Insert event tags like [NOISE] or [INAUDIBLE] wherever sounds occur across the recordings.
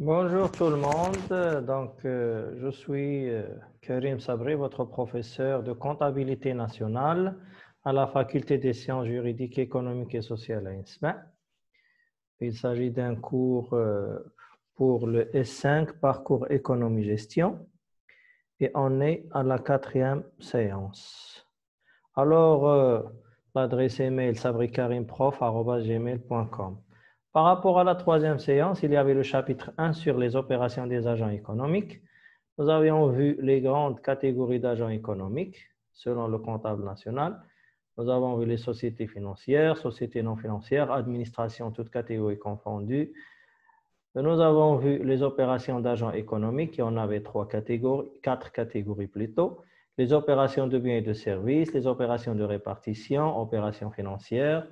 Bonjour tout le monde. Donc, euh, je suis euh, Karim Sabri, votre professeur de comptabilité nationale à la Faculté des sciences juridiques, économiques et sociales à INSMA. Il s'agit d'un cours euh, pour le S5, parcours économie-gestion, et on est à la quatrième séance. Alors, l'adresse email sabrikarim.prof@gmail.com. Par rapport à la troisième séance, il y avait le chapitre 1 sur les opérations des agents économiques. Nous avions vu les grandes catégories d'agents économiques selon le comptable national. Nous avons vu les sociétés financières, sociétés non financières, administration, toutes catégories confondues. Nous avons vu les opérations d'agents économiques et on avait trois catégories, quatre catégories plutôt. Les opérations de biens et de services, les opérations de répartition, opérations financières,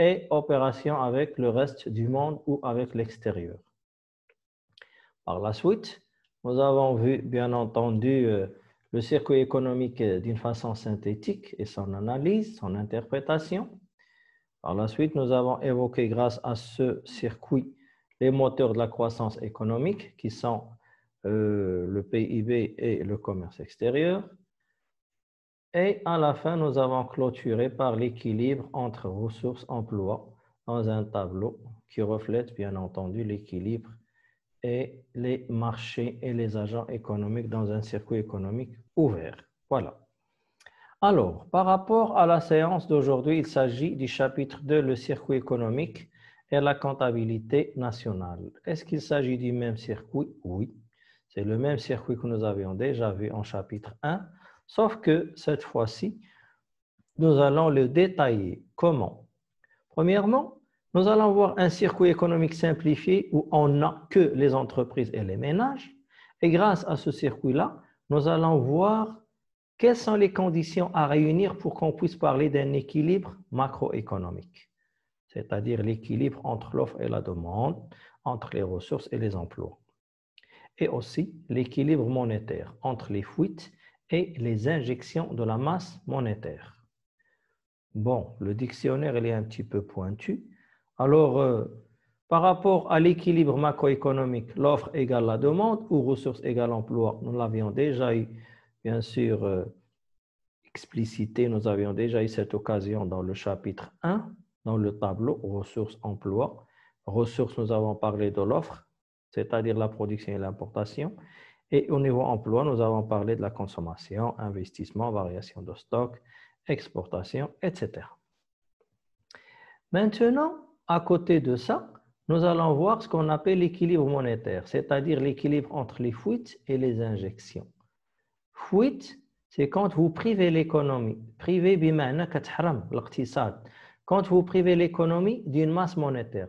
et opération avec le reste du monde ou avec l'extérieur. Par la suite, nous avons vu, bien entendu, euh, le circuit économique euh, d'une façon synthétique et son analyse, son interprétation. Par la suite, nous avons évoqué grâce à ce circuit les moteurs de la croissance économique qui sont euh, le PIB et le commerce extérieur. Et à la fin, nous avons clôturé par l'équilibre entre ressources emploi dans un tableau qui reflète bien entendu l'équilibre et les marchés et les agents économiques dans un circuit économique ouvert. Voilà. Alors, par rapport à la séance d'aujourd'hui, il s'agit du chapitre 2, le circuit économique et la comptabilité nationale. Est-ce qu'il s'agit du même circuit Oui, c'est le même circuit que nous avions déjà vu en chapitre 1 Sauf que cette fois-ci, nous allons le détailler. Comment Premièrement, nous allons voir un circuit économique simplifié où on n'a que les entreprises et les ménages. Et grâce à ce circuit-là, nous allons voir quelles sont les conditions à réunir pour qu'on puisse parler d'un équilibre macroéconomique, c'est-à-dire l'équilibre entre l'offre et la demande, entre les ressources et les emplois, et aussi l'équilibre monétaire entre les fuites et les injections de la masse monétaire. Bon, le dictionnaire, il est un petit peu pointu. Alors, euh, par rapport à l'équilibre macroéconomique, l'offre égale la demande ou ressources égale emploi, nous l'avions déjà eu, bien sûr, euh, explicité, nous avions déjà eu cette occasion dans le chapitre 1, dans le tableau ressources-emploi. Ressources, nous avons parlé de l'offre, c'est-à-dire la production et l'importation. Et au niveau emploi, nous avons parlé de la consommation, investissement, variation de stock, exportation, etc. Maintenant, à côté de ça, nous allons voir ce qu'on appelle l'équilibre monétaire, c'est-à-dire l'équilibre entre les fuites et les injections. Fuite, c'est quand vous privez l'économie. privez bimana katharam, l'aktisad, Quand vous privez l'économie d'une masse monétaire.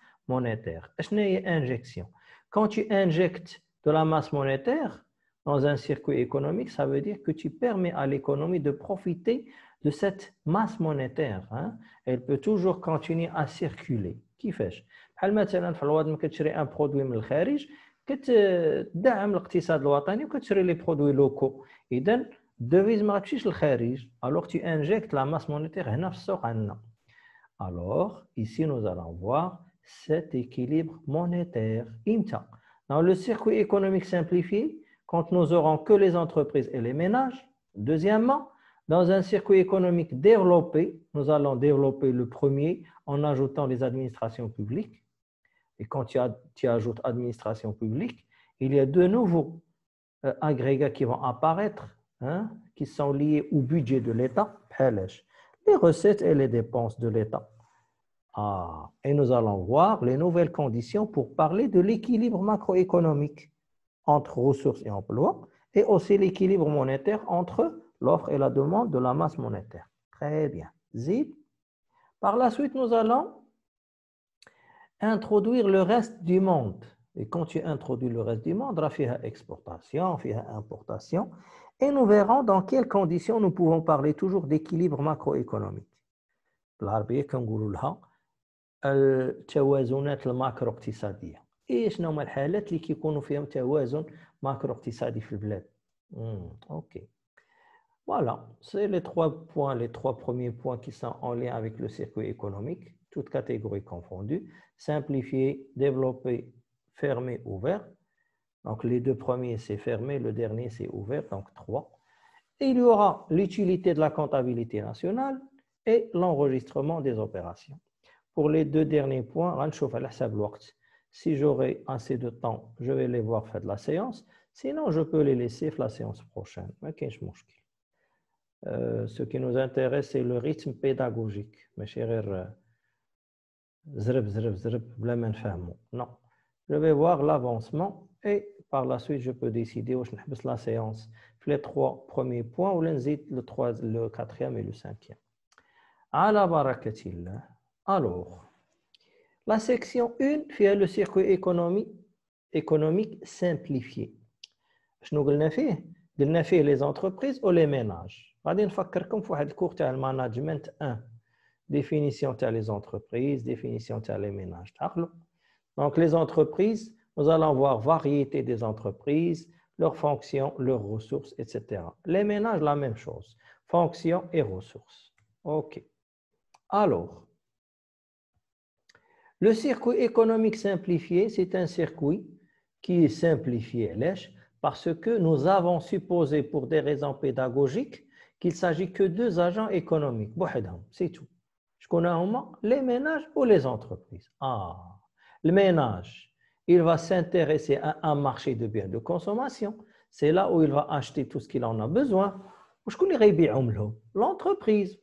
monétaire. Est-ce injection Quand tu injectes de la masse monétaire dans un circuit économique, ça veut dire que tu permets à l'économie de profiter de cette masse monétaire. Hein? Elle peut toujours continuer à circuler. Qui fait بحال tu في الواد ما كتشري ان برودوي من الخارج كتدعم الاقتصاد الوطني وكتشري لي برودوي لوكو اذا الدويز ما غاتمشيش l'extérieur. Alors, tu injectes la masse monétaire هنا في السوق عندنا alors ici nous allons voir cet équilibre monétaire. Dans le circuit économique simplifié, quand nous aurons que les entreprises et les ménages, deuxièmement, dans un circuit économique développé, nous allons développer le premier en ajoutant les administrations publiques. Et quand tu, ajoutes administration publique, il y a de nouveaux euh, agrégats qui vont apparaître, hein, qui sont liés au budget de l'État, les recettes et les dépenses de l'État. Ah, et nous allons voir les nouvelles conditions pour parler de l'équilibre macroéconomique entre ressources et emplois et aussi l'équilibre monétaire entre l'offre et la demande de la masse monétaire. Très bien. Zip. Par la suite, nous allons introduire le reste du monde. Et quand tu introduis le reste du monde, tu y exportation, il importation. Et nous verrons dans quelles conditions nous pouvons parler toujours d'équilibre macroéconomique. العربية là. التوازنات شنو هما الحالات Voilà, c'est les trois points, les trois premiers points qui sont en lien avec le circuit économique, toutes catégories confondues. Simplifier, développer, fermer, ouvert. Donc les deux premiers, c'est fermé, le dernier, c'est ouvert, donc trois. il y aura l'utilité de la comptabilité nationale et l'enregistrement des opérations. Pour les deux derniers points, Si j'aurai assez de temps, je vais les voir faire de la séance. Sinon, je peux les laisser faire la séance prochaine. Euh, ce qui nous intéresse, c'est le rythme pédagogique. Non. Je vais voir l'avancement et par la suite, je peux décider où je vais la séance. Les trois premiers points ou le, le quatrième et le cinquième. À la alors, la section 1 c'est le circuit économique, simplifié. Je nous pas fait les entreprises ou les ménages. management 1 définition les entreprises, définition les ménages. Donc les entreprises, nous allons voir variété des entreprises, leurs fonctions, leurs ressources, etc. Les ménages, la même chose. Fonctions et ressources. OK. Alors, le circuit économique simplifié, c'est un circuit qui est simplifié, parce que nous avons supposé pour des raisons pédagogiques qu'il s'agit que deux agents économiques. C'est tout. Je connais un les ménages ou les entreprises. Ah, le ménage, il va s'intéresser à un marché de biens de consommation. C'est là où il va acheter tout ce qu'il en a besoin L'entreprise اللي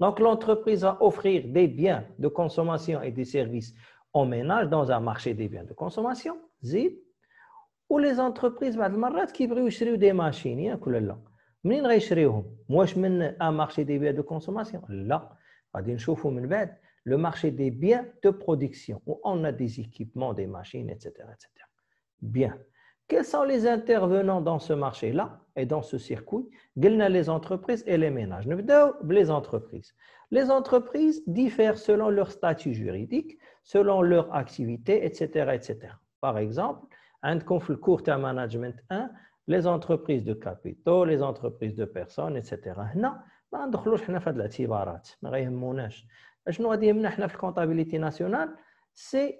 لهم va offrir des biens de consommation et des services en ménage dans un marché des biens de consommation زيد ou les entreprises بعض bah, المرات des يشريو دي ماشين ياك ولا لا منين واش من le marché des biens de production, où on a des équipements, des machines, etc. etc. Bien. Quels sont les intervenants dans ce marché-là et dans ce circuit les entreprises et les ménages. Nous les entreprises. Les entreprises diffèrent selon leur statut juridique, selon leur activité, etc. etc. Par exemple, un conflit court terme management 1, les entreprises de capitaux, les entreprises de personnes, etc. Non, ما ندخلوش حنا nous هذه الاعتبارات ما nous شنو nous يهمنا حنا في comptabilité nationale, c'est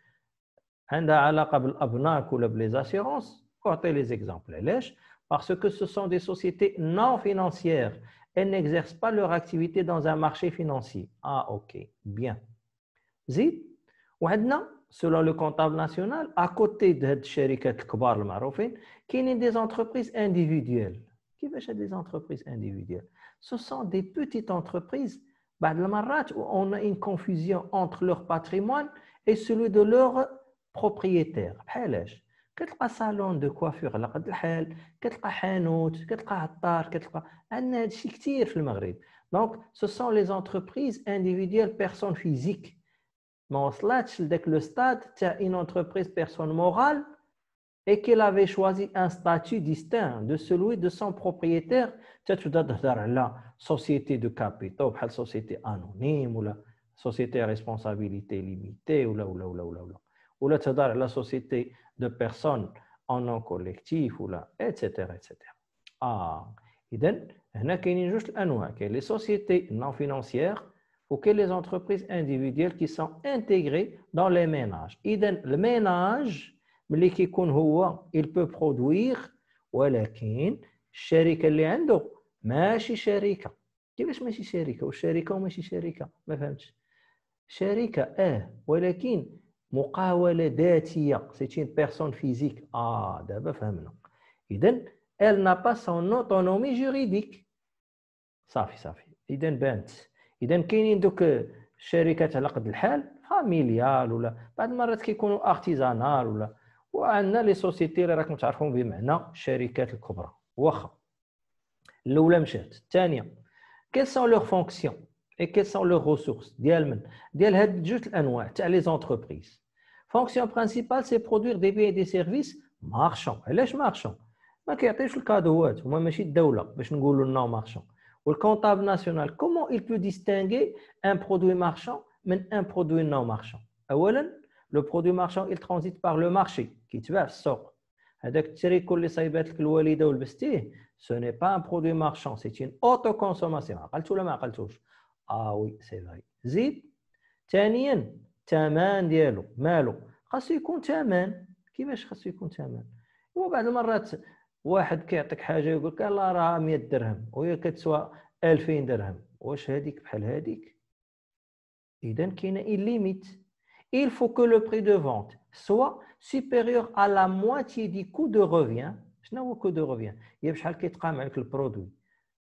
les assurances, cortez les exemples, parce que ce sont des sociétés non financières. Elles n'exercent pas leur activité dans un marché financier. Ah, ok, bien. Zid, selon le comptable national, à côté de cette qui n'est des entreprises individuelles. Qui veut des entreprises individuelles Ce sont des petites entreprises où on a une confusion entre leur patrimoine et celui de leur Propriétaires, de salon de coiffure, donc ce sont les entreprises individuelles, personnes physiques. Mais dès que le stade, c'est une entreprise, personne morale, et qu'elle avait choisi un statut distinct de celui de son propriétaire, la société de capitaux, quelle société anonyme, ou la société à responsabilité limitée, ou la ou la ou la ou là ou le la société de personnes en un collectif, ou là, etc. etc. Ah, idem, il y a juste un mot, les sociétés non financières ou les entreprises individuelles qui sont intégrées dans les ménages. Idem, le ménage, il peut produire, ou la kin, chérique en endo, mais chérique. Qui est-ce que chérique? Ou chérique ou chérique? Je ne sais pas. Chérique, eh, ou la kin. مقاوله ذاتيه سيت اون بيرسون فيزيك اه دابا فهمنا اذا ال نا با سون اوتونومي juridique صافي صافي اذا بانت اذا كاينين دوك الشركات على قد الحال فاميليال ولا بعض المرات كيكونوا ارتيزانال ولا وعندنا لي سوسيتي اللي راكم تعرفون بمعنى الشركات الكبرى واخا الاولى مشات الثانيه كيل سون لوغ فونكسيون et quelles sont leurs ressources. juste les entreprises. Fonction principale, c'est produire des biens et des services marchands. Et ce marchands, ma que le kadouat, ou ma machit daoula, n'goulou non marchand. Ou le comptable national, comment il peut distinguer un produit marchand mais un produit non marchand ah, le produit marchand, il transite par le marché, qui tu vas sort. Hadak ce n'est pas un produit marchand, c'est une autoconsommation. Qaltou la ma اوي سي فغي زيد ثانيا الثمن ديالو مالو خاصو يكون ثمن كيفاش خاصو يكون ثمن هو بعض المرات واحد كيعطيك حاجه يقول لك لا راه 100 درهم وهي كتسوى 2000 درهم واش هذيك بحال هذيك اذا كاينه اي ليميت il faut que le prix de vente soit supérieur à la moitié du coût de revient شنو هو coût de revient هي بشحال كيتقام عليك البرودوي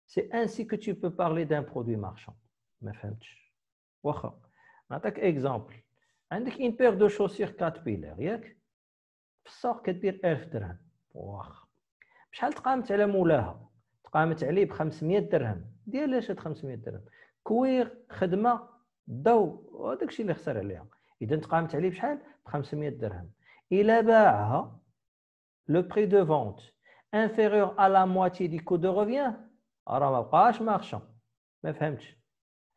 c'est ainsi que tu peux parler d'un produit marchand ما فهمتش واخا نعطيك اكزامبل عندك اون بير دو شوسيغ كات ياك في السوق كدير 1000 درهم واخا بشحال تقامت على مولاها تقامت عليه ب 500 درهم ديال شاد 500 درهم كوير خدمه ضو وهذاك الشيء اللي خسر عليها اذا تقامت عليه بشحال ب 500 درهم الا باعها لو بري دو فونت انفيريور ا لا مواتي دي كو دو روفيان راه ما بقاش مارشون ما فهمتش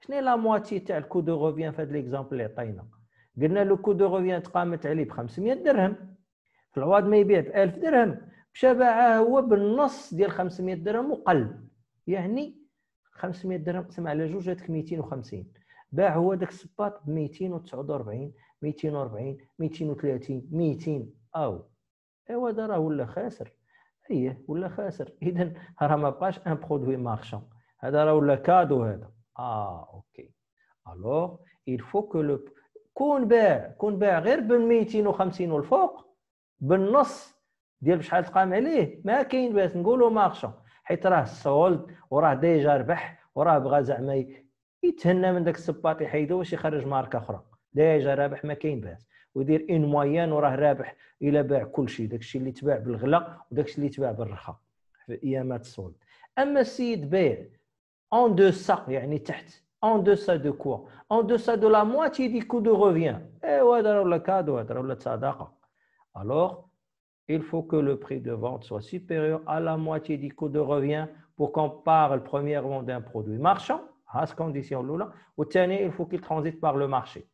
شنو لا مواتي تاع الكو دو روفيان في هذا ليكزامبل اللي عطينا قلنا لو كو دو روفيان تقامت عليه ب 500 درهم في العواد ما يبيع ب 1000 درهم مشى باعه هو بالنص ديال 500 درهم وقل يعني 500 درهم قسم على جوج جاتك 250 باع هو داك السباط ب 249 240 230 200 او ايوا هذا راه ولا خاسر اييه ولا خاسر اذا راه ما بقاش ان برودوي مارشون هذا راه ولا كادو هذا اه اوكي الوغ il faut que le كون باع كون باع غير ب 250 والفوق بالنص ديال بشحال تقام عليه ما كاين باس نقولوا مارشون حيت راه سولد وراه ديجا ربح وراه بغى زعما يتهنى من داك السباط يحيدو باش يخرج ماركه اخرى ديجا رابح ما كاين باس ويدير ان مويان وراه رابح الا باع كلشي داكشي اللي تباع بالغلا وداكشي اللي تباع بالرخا في ايامات السولد اما السيد بيع en deçà, en deçà de quoi En deçà de la moitié du coût de revient. Eh, Alors, il faut que le prix de vente soit supérieur à la moitié du coût de revient pour qu'on parle premièrement d'un produit marchand, à cette condition-là, dernier il faut qu'il transite par le marché.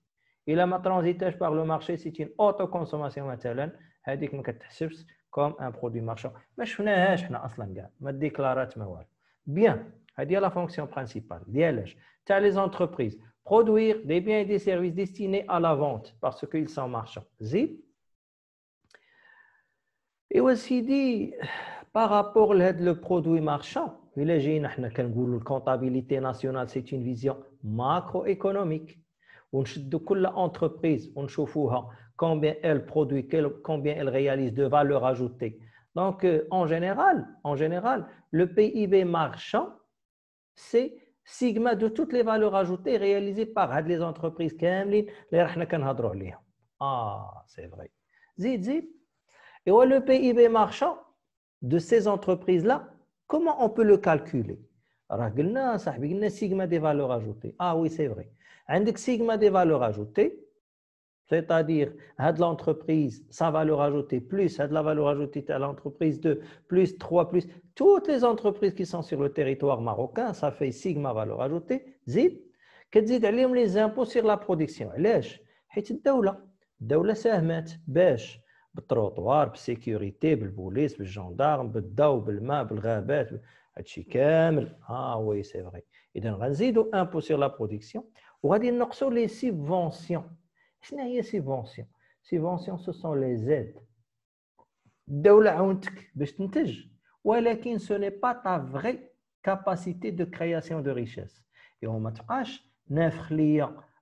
Il a ma transitage par le marché, c'est une autoconsommation, je un sais pas, Mais ne sais pas, pas ne اصلا pas, je à sais pas. Bien, c'est la fonction principale. les entreprises. Produire des biens et des services destinés à la vente parce qu'ils sont marchands. Et aussi dit, par rapport à le produit marchand, la comptabilité nationale, c'est une vision macroéconomique. On la entreprise, on combien elle produit, combien elle réalise de valeur ajoutée. Donc, euh, en général, en général, le PIB marchand, c'est sigma de toutes les valeurs ajoutées réalisées par les entreprises كاملين اللي راحنا كنهضروا عليهم Ah, c'est vrai. et le PIB marchand de ces entreprises là comment on peut le calculer راه sigma des valeurs ajoutées ah oui c'est vrai عندك sigma des valeurs ajoutées c'est-à-dire de l'entreprise, sa valeur ajoutée, plus de la valeur ajoutée à l'entreprise 2, plus 3 plus, toutes les entreprises qui sont sur le territoire marocain, ça fait sigma valeur ajoutée, zid, que zid alim les impôts sur la production. Lesh, hit daoula, daoula sahmet, le trottoir, sécurité, la police, bel gendarme, bel daou, bel ma, bel rabat, hachi kamel. Ah oui, c'est vrai. Et d'un razid ou impôts sur la production, ou radin noxo les subventions. Ce les subventions subvention. subventions, ce sont les aides. Daoula ountk, besh t'entèges. ولكن ce n'est pas ta vraie capacité de création de richesse et on m'a تبقاش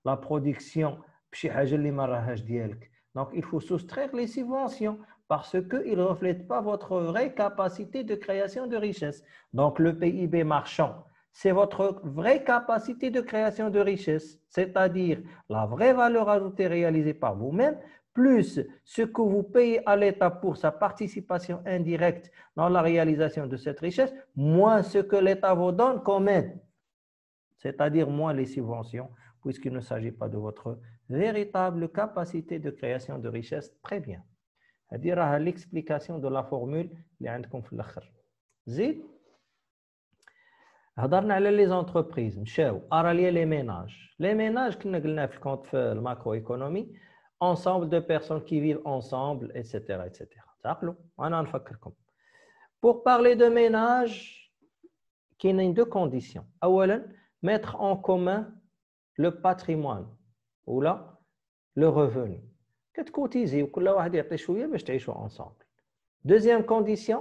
la production, la donc il faut soustraire les subventions parce qu'ils ne reflètent pas votre vraie capacité de création de richesse. Donc le PIB marchand, c'est votre vraie capacité de création de richesse, c'est-à-dire la vraie valeur ajoutée réalisée par vous-même, plus ce que vous payez à l'État pour sa participation indirecte dans la réalisation de cette richesse, moins ce que l'État vous donne comme aide, c'est-à-dire moins les subventions, puisqu'il ne s'agit pas de votre véritable capacité de création de richesse. Très bien. C'est-à-dire l'explication de la formule Zid. À على les entreprises, مشاو ménages. لي les ménages. Les ménages, macroéconomie, macroéconomie, ensemble de personnes qui vivent ensemble, etc. etc. Pour parler de ménage, il y a deux conditions. Mettre en commun le patrimoine ou là, le revenu. ensemble. Deuxième condition,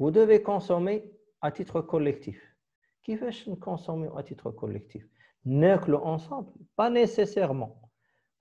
vous devez consommer à titre collectif. Qui veut consommer à titre collectif que ensemble, pas nécessairement.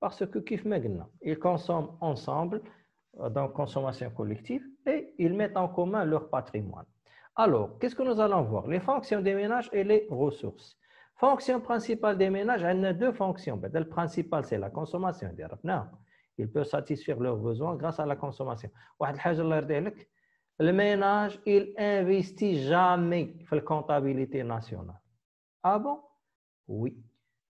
Parce que Kif ils consomment ensemble euh, dans consommation collective et ils mettent en commun leur patrimoine. Alors, qu'est-ce que nous allons voir Les fonctions des ménages et les ressources. Fonction principale des ménages, elle a deux fonctions. Ben, la principale, c'est la consommation des Ils peuvent satisfaire leurs besoins grâce à la consommation. Le ménage, il investit jamais dans la comptabilité nationale. Ah bon Oui.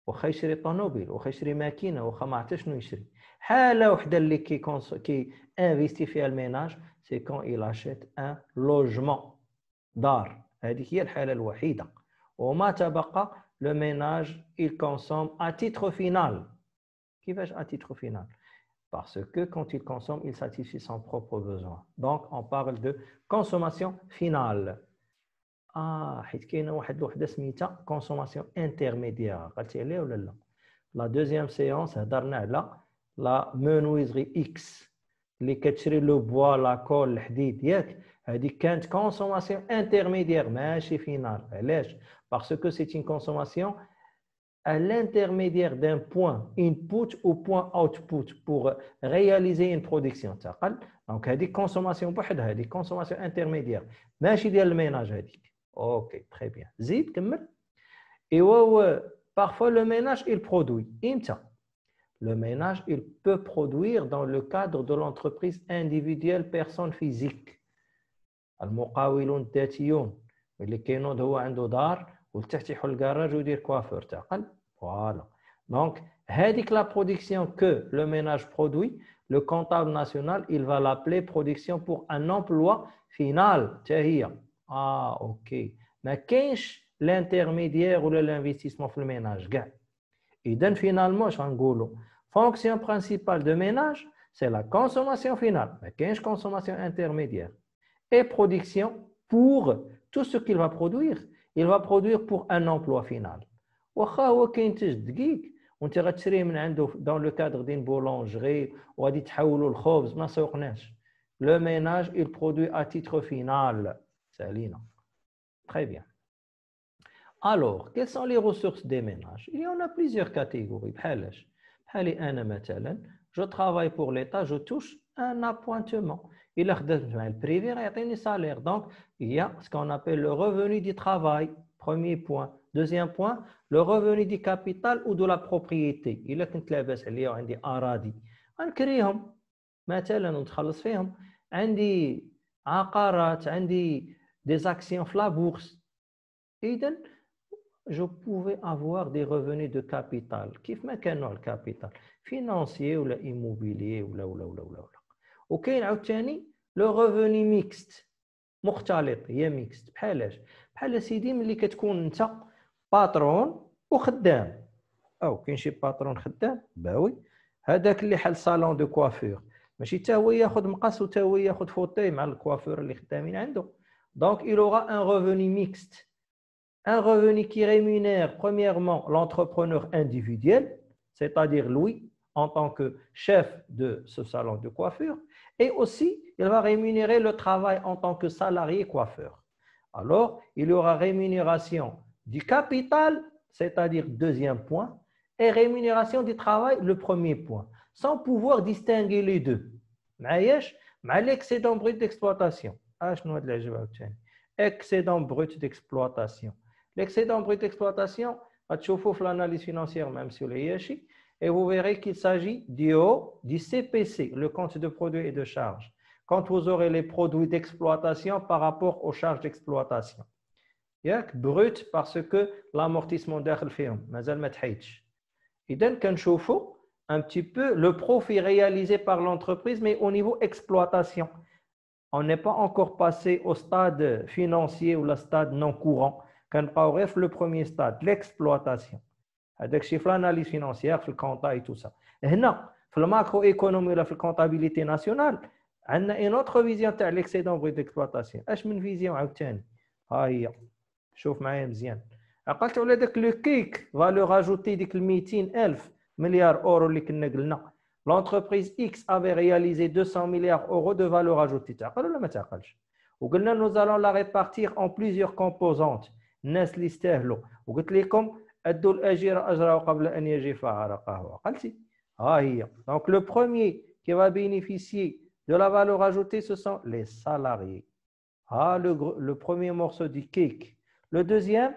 Ou chasser le tonneau, ou chasser les machines, ou chamaiger n'ouchère. Halle, une seule qui consomme, qui investit dans le ménage, c'est quand il achète un logement, d'art. C'est la seule halle. Et au le ménage il consomme à titre final. Qu'avez-vous à titre final? Parce que quand il consomme, il satisfait son propre besoin. Donc, on parle de consommation finale. Ah, quitte à une une consommation intermédiaire. La deuxième séance, dernière là, la menuiserie X, les seront le bois, la colle, le diète elle dit consommation intermédiaire, mais final, elle parce que c'est une consommation à l'intermédiaire d'un point input ou point output pour réaliser une production. donc, elle dit consommation intermédiaire. de, elle dit consommation intermédiaire, mais chez les Ok, très bien. Zit Et parfois, le ménage, il produit. Le ménage, il peut produire dans le cadre de l'entreprise individuelle, personne physique. al Andodar, ou Garage, ou dire coiffeur. Voilà. Donc, la production que le ménage produit, le comptable national, il va l'appeler production pour un emploi final. Ah, OK. Mais qu'est-ce l'intermédiaire ou l'investissement pour le ménage Et donc, finalement, je la fonction principale du ménage, c'est la consommation finale. Mais quest consommation intermédiaire Et production pour tout ce qu'il va produire. Il va produire pour un emploi final. Le غتشري من عنده دون لو كادر le بولونجري le le ménage il produit à titre final c'est Très bien. Alors, quelles sont les ressources des ménages Il y en a plusieurs catégories. Je travaille pour l'État, je touche un appointement. Il a le un salaire. Donc, il y a ce qu'on appelle le revenu du travail, premier point. Deuxième point, le revenu du capital ou de la propriété. Il a on مثلا a des actions sur la bourse. Et donc, je pouvais avoir des revenus de capital. كيف ما كانوا الكابيتال فينانسيي ولا ايموبيلي ولا ولا ولا ولا ولا وكاين عاوتاني لو ريفوني ميكست مختلط هي ميكست بحالاش بحال سيدي ملي كتكون انت باترون وخدام او كاين شي باترون خدام باوي هذاك اللي حل صالون دو كوافور ماشي حتى هو ياخذ مقص وتا هو ياخذ فوتاي مع الكوافور اللي خدامين عنده Donc, il aura un revenu mixte. Un revenu qui rémunère premièrement l'entrepreneur individuel, c'est-à-dire lui en tant que chef de ce salon de coiffure, et aussi il va rémunérer le travail en tant que salarié coiffeur. Alors, il y aura rémunération du capital, c'est-à-dire deuxième point, et rémunération du travail, le premier point, sans pouvoir distinguer les deux. Mais l'excédent brut d'exploitation. Excédent brut d'exploitation. l'excédent brut d'exploitation تشوفوا dans l'analyse financière même sur les et vous verrez qu'il s'agit du haut CPC, le compte de produits et de charges, quand vous aurez les produits d'exploitation par rapport aux charges d'exploitation. Brut parce que l'amortissement d'un H. Et donc, un petit peu le profit réalisé par l'entreprise, mais au niveau exploitation on n'est pas encore passé au stade financier ou le stade non courant. Quand on le premier stade, l'exploitation. Avec l'analyse financière, le compta et tout ça. Et non, la macroéconomie, la comptabilité nationale, on a une autre vision de l'excédent brut d'exploitation. Est-ce une vision عاوتاني ها هي شوف معايا مزيان عقلت على داك لو le فالور اجوتي ديك 200000 d'euros que اللي كنا قلنا l'entreprise X avait réalisé 200 milliards d'euros de valeur ajoutée. Nous allons la répartir en plusieurs composantes. Donc le premier qui va bénéficier de la valeur ajoutée, ce sont les salariés. Ah, le, premier morceau du cake. Le deuxième,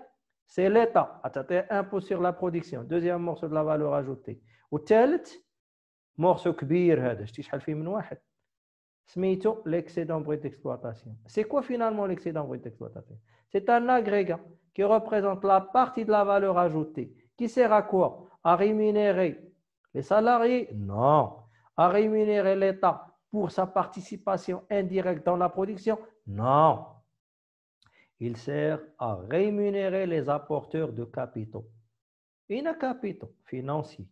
c'est l'État. Ah, impôt sur la production. Deuxième morceau de la valeur ajoutée. Ou مورسو كبير هذا شتي شحال فيه من واحد سميتو L'excédent d'exploitation. C'est quoi finalement qui représente la partie de la valeur ajoutée qui sert à quoi À rémunérer les salariés Non. À rémunérer l'État pour sa participation indirecte dans la production Non. Il sert à rémunérer les apporteurs de capitaux. Il a capitaux financier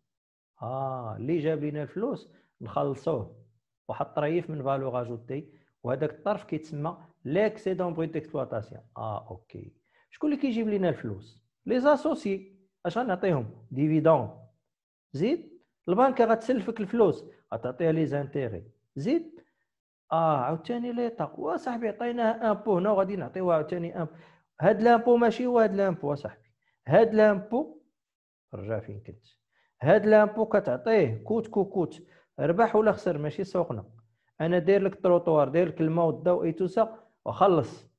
اه اللي جاب لنا الفلوس نخلصوه واحد الطريف من فالو اجوتي وهذاك الطرف كيتسمى ليكسيدون بغيت ديكسبلوطاسيون اه اوكي شكون اللي كيجيب لنا الفلوس لي زاسوسي اش غنعطيهم ديفيدون زيد البنك غتسلفك الفلوس غتعطيها لي زانتيغي زيد اه عاوتاني ليطا صاحبي عطيناه امبو هنا وغادي نعطيوه عاوتاني امبو هاد لامبو ماشي هو هاد لامبو صاحبي هاد لامبو رجع فين كنت هاد لامبو كتعطيه كوت كو كوت ربح ولا خسر ماشي سوقنا انا داير لك التروطوار داير لك الماء والضوء ايتوسا وخلص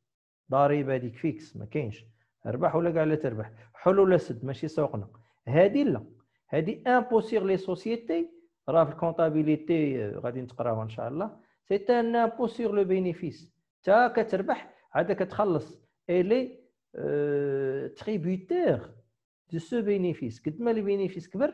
ضريبه هذيك فيكس ما كاينش ربح ولا كاع لا تربح حل ولا سد ماشي سوقنا هادي لا هادي امبوسيغ سيغ لي سوسيتي راه في الكونطابيليتي آه، غادي نتقراوها ان شاء الله سي ان امبوسيغ سيغ لو بينيفيس تا كتربح عاد كتخلص الي اه دو سو بينيفيس قد ما بينيفيس كبر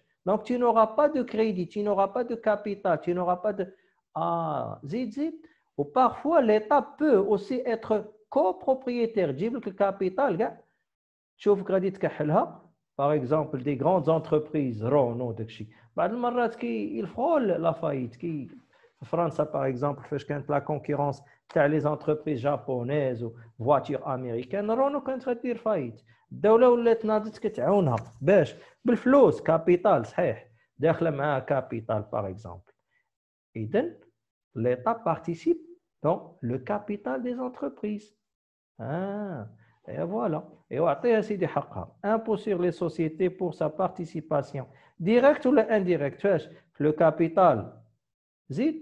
Donc, tu n'auras pas de crédit, tu n'auras pas de capital, tu n'auras pas de... Ah, Ou parfois, l'État peut aussi être copropriétaire. Dis le capital, tu ouvres crédit par exemple, des grandes entreprises, non, non, bah, il la faillite, qui France, par exemple, fait y a la concurrence entre les entreprises japonaises ou voitures américaines. On ne peut pas dire que c'est fait. Les gouvernements ont que Le capital, c'est vrai. On un capital, par exemple. Et les l'État participe dans le capital des entreprises. Ah, et voilà. Et on a aussi des Impôt sur les sociétés pour sa participation. Direct ou indirect. le capital, zid,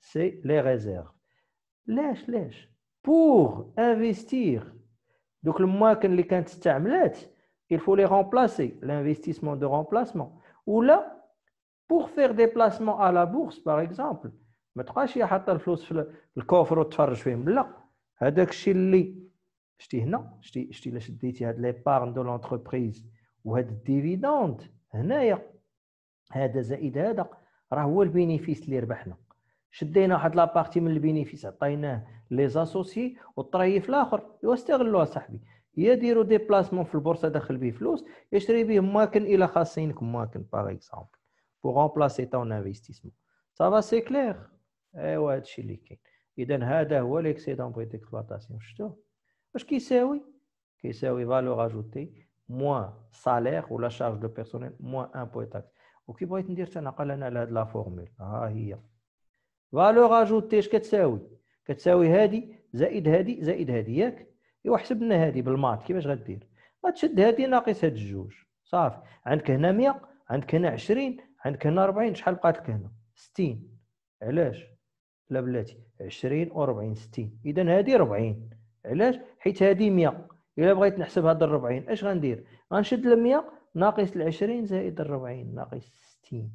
C'est les réserves. Pour investir, donc le moins qu'on ait de il faut les remplacer, l'investissement de remplacement. Ou là, pour faire des placements à la bourse, par exemple, mais trois, il y a des flux sur le là, de il y a des épargnes de l'entreprise, ou des dividendes, hein. il y a des là. راه هو البينيفيس اللي ربحنا شدينا واحد لابارتي من البينيفيس عطيناه لي زاسوسي والطريف الاخر ايوا صاحبي يا ديروا دي بلاسمون في البورصه داخل بيه فلوس يشري بيه ماكن الى خاصينك ماكن باغ اكزومبل بوغ رومبلاسي طون انفستيسمون صافا سي كلير ايوا هادشي اللي كاين اذا هذا هو ليكسيدون بري ديكسبلوطاسيون شتو واش كيساوي كيساوي فالور اجوتي موان سالير ولا شارج دو بيرسونيل موان امبو تاكس وكي بغيت ندير تنقل انا على هاد لا فورمول ها آه، هي فالور اجوتي اش كتساوي كتساوي هادي زائد هادي زائد هادي ياك ايوا حسب لنا هادي بالمات كيفاش غدير غتشد هادي ناقص هاد الجوج صافي عندك هنا 100 عندك هنا 20 عندك هنا 40 شحال بقات لك هنا 60 علاش لا بلاتي 20 و40 60 اذا هادي 40 علاش حيت هادي 100 الا بغيت نحسب هاد ال 40 اش غندير غنشد ال 100 ناقص ال 20 زائد ال 40 ناقص 60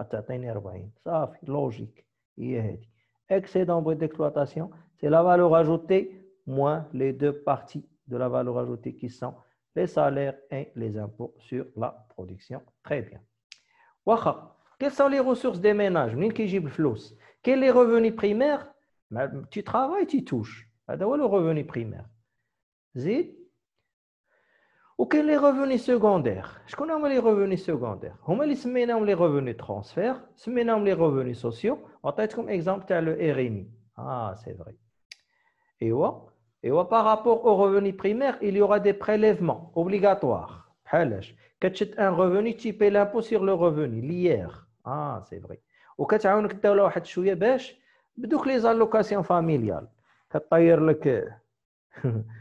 غتعطيني 40 صافي لوجيك هي هذه اكسيدون بريت ديكسبلواتاسيون c'est la valeur ajoutée moins les deux parties de la valeur ajoutée qui sont les salaires et les impôts sur la production. Très bien. Quelles sont les ressources des ménages Quels sont les revenus primaires bah, Tu travailles, tu touches. C'est bah, le revenu primaire. Zid, ou les revenus secondaires Je connais les revenus secondaires. Les semaines les revenus transferts, les on les revenus sociaux. En tête comme exemple, le RMI. Ah, c'est vrai. Et ouais. Et par rapport aux revenus primaires, il y aura des prélèvements obligatoires. Quand tu un revenu, tu payes l'impôt sur le revenu, l'IR. Ah, c'est vrai. Ou quand tu as un revenu, qui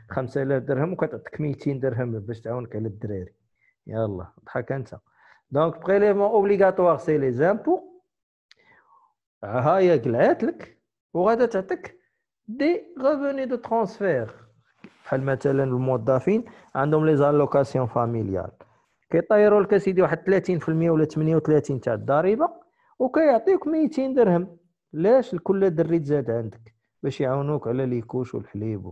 5000 [LAUGHS] درهم وكتعطيك 200 درهم باش تعاونك على الدراري يلا ضحك انت دونك بريليفمون اوبليغاتوار سي لي زامبو ها هي لك وغادا تعطيك دي غوفوني دو ترانسفير بحال مثلا الموظفين عندهم لي زالوكاسيون فاميليال كيطيروا لك سيدي واحد 30% ولا 38 تاع الضريبه وكيعطيوك 200 درهم لاش لكل دري تزاد عندك باش يعاونوك على ليكوش والحليب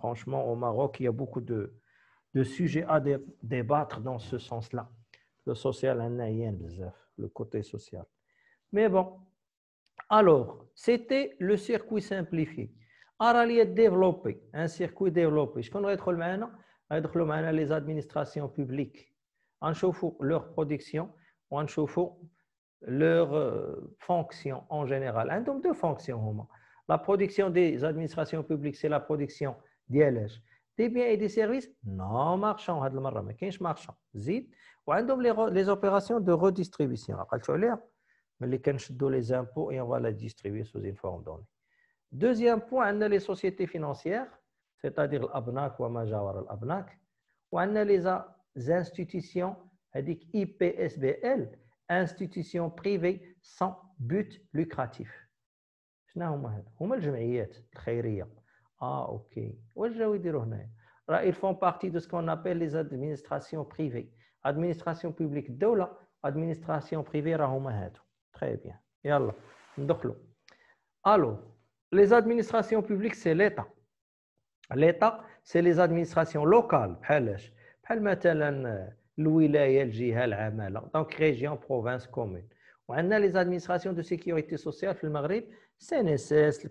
Franchement, au Maroc, il y a beaucoup de, sujets à débattre dans ce sens-là. Le social, le côté social. Mais bon, alors, c'était le circuit simplifié. Aralie développé, un circuit développé. Je connais le le les administrations publiques. En chauffant leur production, en chauffant leur euh, fonction en général. Un de fonctions. La production des administrations publiques, c'est la production des biens et des services non marchands, on Mais marchands Zit. Ou les opérations de redistribution. mais lesquels les impôts et on va les distribuer sous une forme donnée. Deuxième point les sociétés financières, c'est-à-dire l'abnac ou un majorat l'abnac, ou a les institutions, on dit IPSBL, institutions privées sans but lucratif. Je ne sais pas ah, ok. Ils font partie de ce qu'on appelle les administrations privées. Administration publique d'Ola, administration privée Rahoumahatou. Très bien. Yallah. Alors, les administrations publiques, c'est l'État. L'État, c'est les administrations locales. Euh, Donc, région, province, commune. On a les administrations de sécurité sociale, le Maghreb, CNSS, le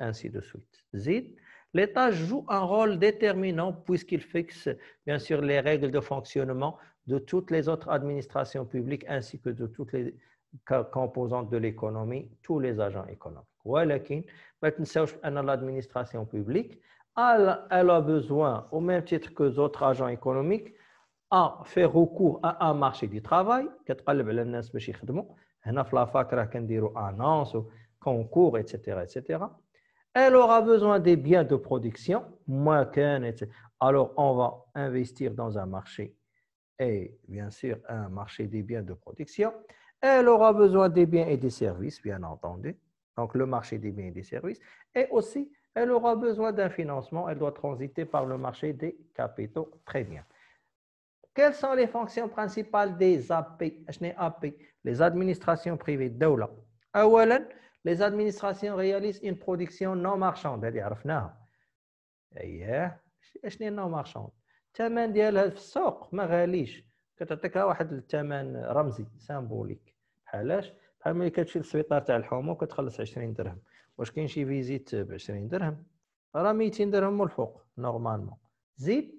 ainsi de suite. Zid. L'État joue un rôle déterminant puisqu'il fixe, bien sûr, les règles de fonctionnement de toutes les autres administrations publiques ainsi que de toutes les composantes de l'économie, tous les agents économiques. Mais l'administration publique elle a besoin au même titre que d'autres agents économiques à faire recours à un marché du travail كتقلب etc etc elle aura besoin des biens de production, moins qu'un, etc. Alors, on va investir dans un marché et bien sûr un marché des biens de production. Elle aura besoin des biens et des services, bien entendu. Donc, le marché des biens et des services. Et aussi, elle aura besoin d'un financement. Elle doit transiter par le marché des capitaux. Très bien. Quelles sont les fonctions principales des AP Les administrations privées. لي ادمينستراسيون رياليز اون برودكسيون نو مارشاند هذه عرفناها اييه شنو نو مارشاند الثمن ديالها في السوق ما غاليش كتعطيكها واحد الثمن رمزي سامبوليك بحالاش بحال ملي كتمشي للسبيطار تاع الحومه وكتخلص 20 درهم واش كاين شي فيزيت ب 20 درهم راه 200 درهم والفوق نورمالمون زيد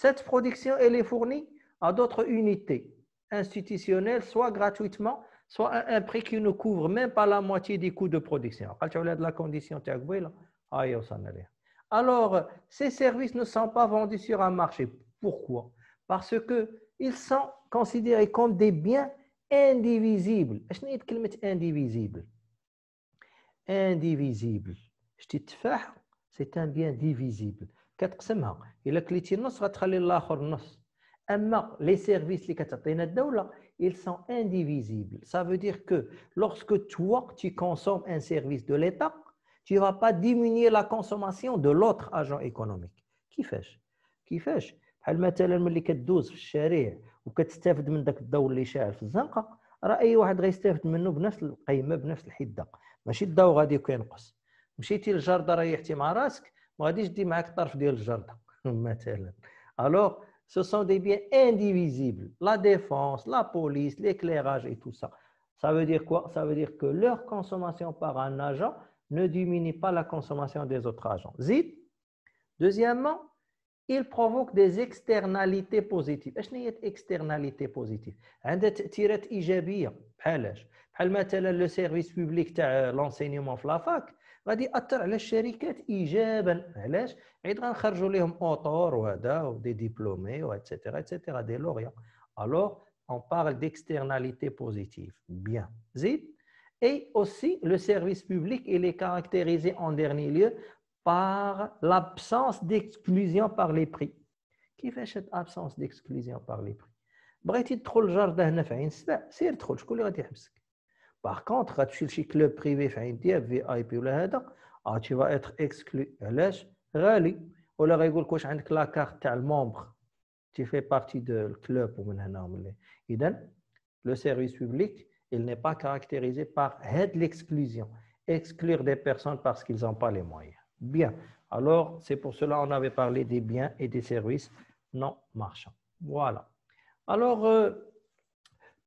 cette production elle est fournie à d'autres unités institutionnelles soit gratuitement soit un prix qui ne couvre même pas la moitié des coûts de production. la condition Alors, ces services ne sont pas vendus sur un marché. Pourquoi Parce qu'ils sont considérés comme des biens indivisibles. Je n'ai pas indivisible. Indivisible. Je c'est un bien divisible. كتقسمها الا كليتي النص غتخلي الاخر les services qui ils sont indivisibles. Ça veut dire que lorsque toi, tu consommes un service de l'État, tu ne vas pas diminuer la consommation de l'autre agent économique. Qui fait Qui fait بحال مثلا ملي كدوز في الشارع وكتستافد من داك الضوء اللي شاعل في الزنقه راه اي واحد غيستافد منه بنفس القيمه بنفس الحده ماشي الضوء غادي ينقص مشيتي للجرده ريحتي مع راسك ما غاديش دي معاك طرف ديال الجرده مثلا الوغ ce sont des biens indivisibles. La défense, la police, l'éclairage et tout ça. Ça veut dire quoi Ça veut dire que leur consommation par un agent ne diminue pas la consommation des autres agents. Zit. Deuxièmement, ils provoquent des externalités positives. je des externalités positives عندها تاثيرات ايجابيه بحال اش بحال مثلا لو le service تاع euh, l'enseignement, la fac غادي ياثر على الشركات ايجابا علاش حيت غنخرجوا لهم اوتور وهذا ودي ديبلومي واتسيتيرا اتسيتيرا دي لوريا alors on parle d'externalité positive bien زيد et aussi le service public il est caractérisé en dernier lieu par l'absence d'exclusion par les prix كيفاش هاد ابسونس ديكسكلوزيون بار لي بري بغيتي تدخل الجرده هنا في عين السبع سير تدخل شكون اللي غادي يحبسك par contre, le club privé, VIP ou privé, ah, tu vas être exclu. Ou là, la carte de membre. Tu fais partie du club. Le service public, il n'est pas caractérisé par l'exclusion. Exclure des personnes parce qu'ils n'ont pas les moyens. Bien. Alors, c'est pour cela qu'on avait parlé des biens et des services non marchands. Voilà. Alors, euh,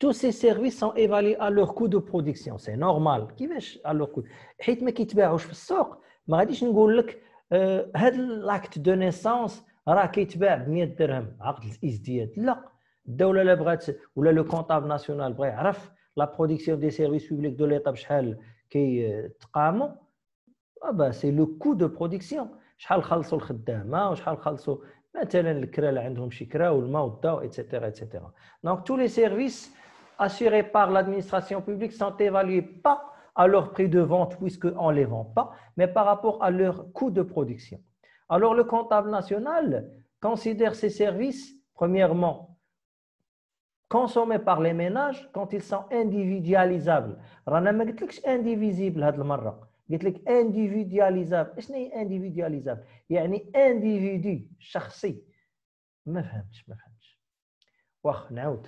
tous ces services sont évalués à leur coût de production. C'est normal. Qui veut à leur coût Et me qui te bat Je fais sort. Mais à dire que l'acte de naissance, raquette bat, mien de terrain, acte isdiet. Là, d'où le ou le comptable national, raf. la production des services publics de l'État, je qui est euh, Ah bah, c'est le coût de production. Je fais le chalso le chedama, je fais le chalso. مثلا الكرا اللي عندهم شي كرا والماء والضوء ايتترا etc. Donc, tous les services assurés par l'administration publique sont évalués pas à leur prix de vente puisqu'on ne les vend pas, mais par rapport à leur coût de production. Alors le comptable national considère ces services, premièrement, consommés par les ménages quand ils sont individualisables. رانا ما قلتلكش indivisible هاد المره قلت individualisable Il y individualisable يعني individu شخصي ما فهمتش ما فهمتش واخ نعاود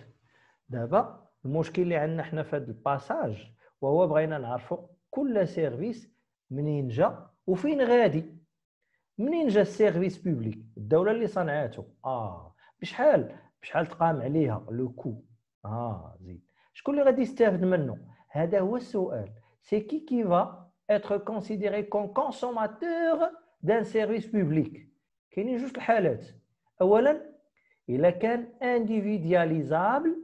دابا المشكل اللي عندنا حنا في هذا الباساج وهو بغينا نعرفوا كل سيرفيس منين جا وفين غادي منين جا السيرفيس بوبليك الدوله اللي صنعته اه بشحال بشحال تقام عليها لو كو اه زيد شكون اللي غادي يستافد منه هذا هو السؤال سي كي كي فا اتر كونسيديري كون كونسوماتور دان سيرفيس بوبليك كاينين جوج الحالات اولا الا كان انديفيدياليزابل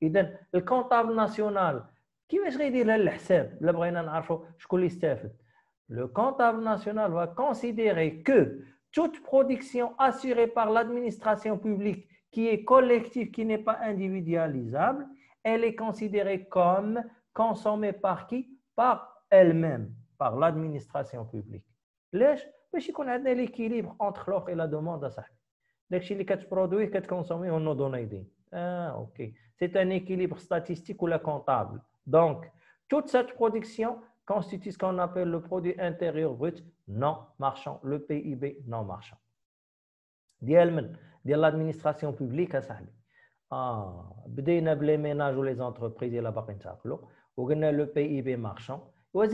Le comptable national va considérer que toute production assurée par l'administration publique qui est collective qui n'est pas individualisable elle est considérée comme consommée par qui par elle-même par l'administration publique ليش باش يكون عندنا ليكيليبر entre l'offre et la demande صاحبي داكشي اللي كتبرودوي donne une idée. Ah, ok. C'est un équilibre statistique ou la comptable. Donc, toute cette production constitue ce qu'on appelle le produit intérieur brut non marchand, le PIB non marchand. C'est l'administration publique à a les ménages ou les entreprises et la le PIB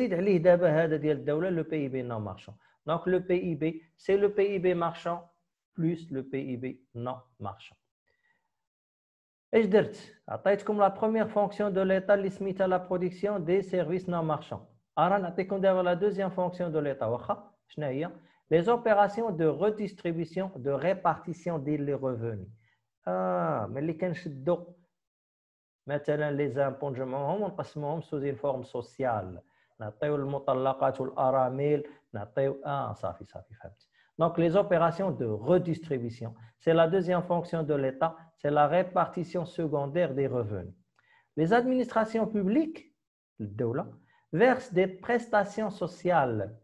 Le PIB non marchand. Donc, le PIB, c'est le PIB marchand plus le PIB non marchand. Et je dirais, c'est comme la première fonction de l'État, les à la production des services non marchands. Alors, la deuxième fonction de l'État, les opérations de redistribution, de répartition des revenus. Ah, mais les gens maintenant les impôts, je m'en sous une forme sociale. Nous avons les motalakats ou les aramils, nous avons. Ah, ça fait, ça fait, ça fait. Donc, les opérations de redistribution, c'est la deuxième fonction de l'État, c'est la répartition secondaire des revenus. Les administrations publiques, le versent des prestations sociales.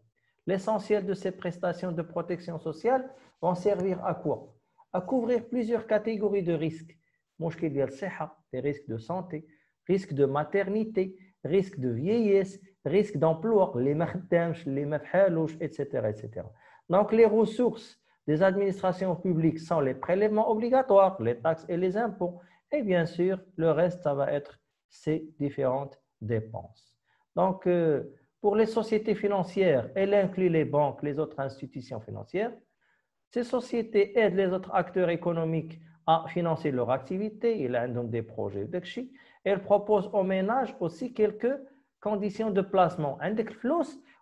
L'essentiel de ces prestations de protection sociale vont servir à quoi À couvrir plusieurs catégories de risques. Des risques de santé, risques de maternité, risques de vieillesse, risques d'emploi, les les etc. etc. Donc, les ressources des administrations publiques sont les prélèvements obligatoires, les taxes et les impôts. Et bien sûr, le reste, ça va être ces différentes dépenses. Donc, euh, pour les sociétés financières, elle inclut les banques, les autres institutions financières. Ces sociétés aident les autres acteurs économiques à financer leur activité. Il a donc des projets d'achat. Elles proposent aux ménages aussi quelques conditions de placement. Index flows,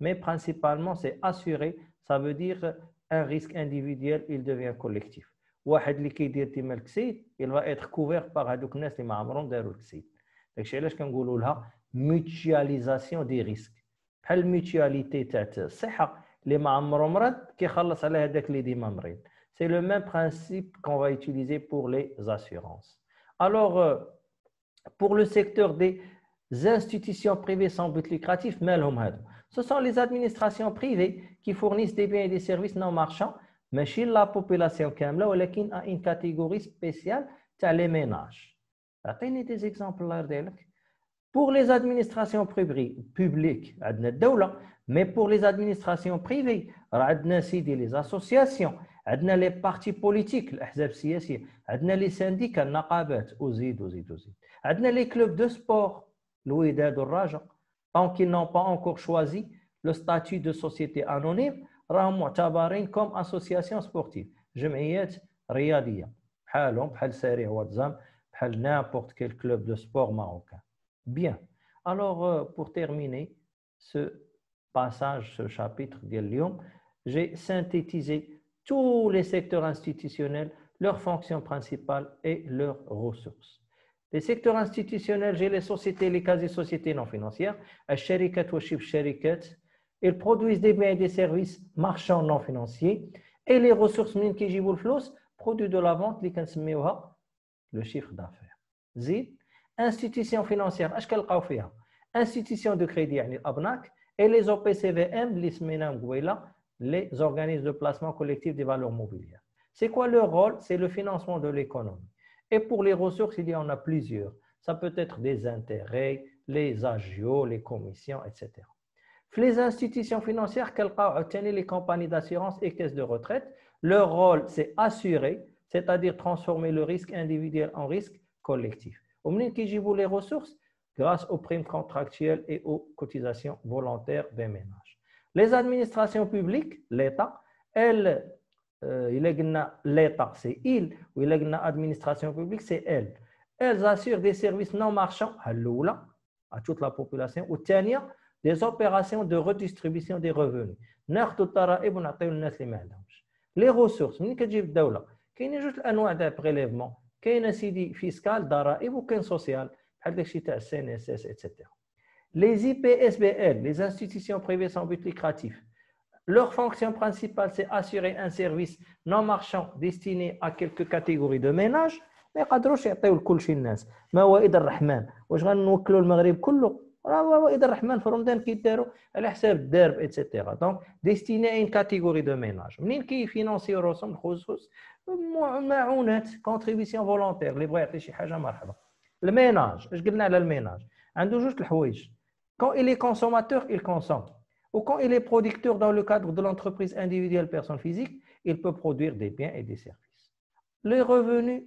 mais principalement, c'est assuré. Ça veut dire un risque individuel, il devient collectif. واحد اللي كيدير ديما الكسيد il va être couvert par هذوك الناس اللي ما عمرهم داروا الكسيد داكشي علاش كنقولوا mutualisation des risques. بحال mutualité تاع الصحه اللي ما qui مرض كيخلص على هذاك اللي ديما مريض C'est le même principe qu'on va utiliser pour les assurances. Alors, euh, pour le secteur des institutions privées sans but lucratif, ce sont les administrations privées qui fournissent des biens et des services non marchands, mais chez la population qui a une catégorie spéciale c'est les ménages. des exemples Pour les administrations publiques, عندنا الدولة, mais pour les administrations privées, عندنا سيدي les associations, عندنا les partis politiques, des les syndicats, النقابات, les clubs de sport, الوداد والرجاء tant qu'ils n'ont pas encore choisi le statut de société anonyme, comme association sportive. جمعيات رياضية بحالهم بحال wadzam, بحال n'importe quel club de sport marocain. Bien. Alors, euh, pour terminer ce passage, ce chapitre de Lyon, j'ai synthétisé tous les secteurs institutionnels, leurs fonctions principales et leurs ressources. Les secteurs institutionnels, j'ai les sociétés, les quasi-sociétés non financières, ils produisent des biens et des services marchands non financiers, et les ressources mines qui jibou le de la vente, le chiffre d'affaires. Zid, institutions financières, institutions de crédit, et les OPCVM, les organismes de placement collectif des valeurs mobilières. C'est quoi leur rôle C'est le financement de l'économie. Et pour les ressources, il y en a plusieurs. Ça peut être des intérêts, les agios, les commissions, etc. Les institutions financières, les compagnies d'assurance et caisses de retraite, leur rôle, c'est assurer, c'est-à-dire transformer le risque individuel en risque collectif. Au moment qui les ressources, grâce aux primes contractuelles et aux cotisations volontaires des ménages. Les administrations publiques, l'État, elles euh, il euh, l'État, c'est il, ou il l'administration publique, c'est elle. Elles assurent des services non marchands à l'oula, à toute la population, ou tenir des opérations de redistribution des revenus. Les ressources, il y a juste un noir de prélèvement, il y a un fiscal, un social, CNSS, etc. Les IPSBL, les institutions privées sans but lucratif, leur fonction principale, c'est assurer un service non marchand destiné à quelques catégories de ménages. Mais quand on cherche à tout le monde, mais le etc. Donc, destiné à une catégorie de ménage. qui est financé au ressemble contribution volontaire. Le ménage, je le ménage. Quand il est consommateur, il consomme ou quand il est producteur dans le cadre de l'entreprise individuelle personne physique, il peut produire des biens et des services. Les revenus,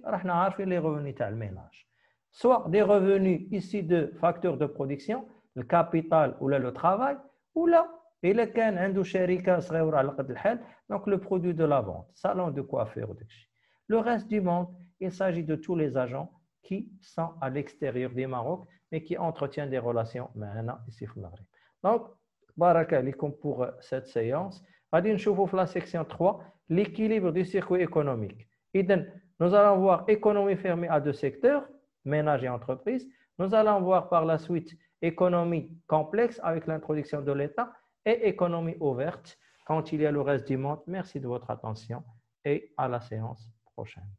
les revenus de ménage. Soit des revenus ici de facteurs de production, le capital ou là le travail, ou là, il est donc le produit de la vente, salon de coiffure. Le reste du monde, il s'agit de tous les agents qui sont à l'extérieur du Maroc, mais qui entretiennent des relations maintenant ici au Maroc. Donc, Baraka pour euh, cette séance. Adin Choufouf, la section 3, l'équilibre du circuit économique. nous allons voir économie fermée à deux secteurs, ménage et entreprise. Nous allons voir par la suite économie complexe avec l'introduction de l'État et économie ouverte quand il y a le reste du monde. Merci de votre attention et à la séance prochaine.